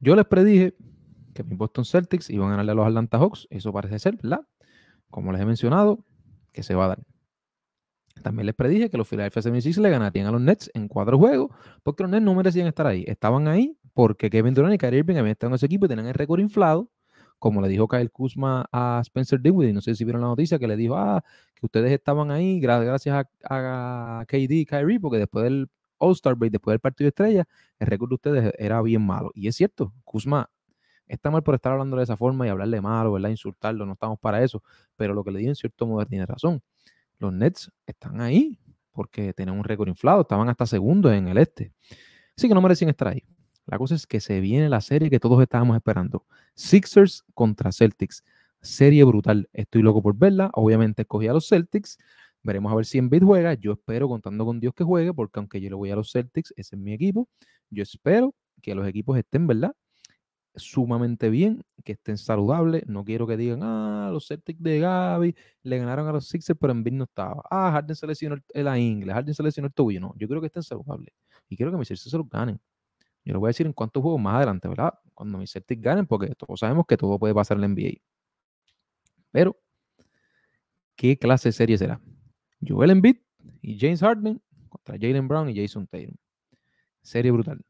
Yo les predije que mi Boston Celtics iban a ganarle a los Atlanta Hawks. Eso parece ser, ¿verdad? Como les he mencionado, que se va a dar. También les predije que los Philadelphia 76 le ganarían a los Nets en cuatro juegos, porque los Nets no merecían estar ahí. Estaban ahí porque Kevin Durant y Kyrie Irving habían estado en ese equipo y tenían el récord inflado. Como le dijo Kyle Kuzma a Spencer Dinwiddie, no sé si vieron la noticia, que le dijo ah, que ustedes estaban ahí gracias a KD y Kyrie, porque después del All-Star Break después del partido de estrella, el récord de ustedes era bien malo. Y es cierto, Kuzma está mal por estar hablando de esa forma y hablarle mal ¿verdad? Insultarlo, no estamos para eso. Pero lo que le digo en cierto modo tiene razón. Los Nets están ahí porque tienen un récord inflado, estaban hasta segundos en el este. Así que no merecen estar ahí. La cosa es que se viene la serie que todos estábamos esperando. Sixers contra Celtics. Serie brutal. Estoy loco por verla. Obviamente escogí a los Celtics. Veremos a ver si Embiid juega. Yo espero, contando con Dios, que juegue, porque aunque yo le voy a los Celtics, ese es mi equipo. Yo espero que los equipos estén, ¿verdad? Sumamente bien, que estén saludables. No quiero que digan, ah, los Celtics de Gaby le ganaron a los Sixers, pero Embiid no estaba. Ah, Harden se lesionó la inglés Harden se lesionó el tuyo. No, yo creo que estén saludables. Y quiero que mis Celtics se los ganen. Yo les voy a decir en cuántos juegos más adelante, ¿verdad? Cuando mis Celtics ganen, porque todos sabemos que todo puede pasar en la NBA. Pero, ¿qué clase de serie será? Joel Embiid y James Harden contra Jalen Brown y Jason Taylor. Serie brutal.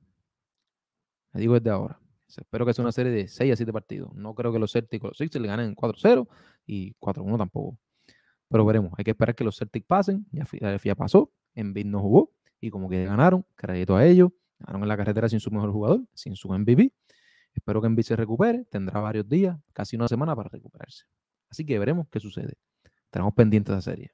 Le digo desde ahora. Espero que sea una serie de 6 a 7 partidos. No creo que los Celtics o los Sixers le ganen 4-0 y 4-1 tampoco. Pero veremos. Hay que esperar que los Celtics pasen. Ya FIA pasó. Embiid no jugó. Y como que ganaron, crédito a ellos. Ganaron en la carretera sin su mejor jugador, sin su MVP. Espero que Embiid se recupere. Tendrá varios días, casi una semana para recuperarse. Así que veremos qué sucede. Tenemos pendiente esa la serie.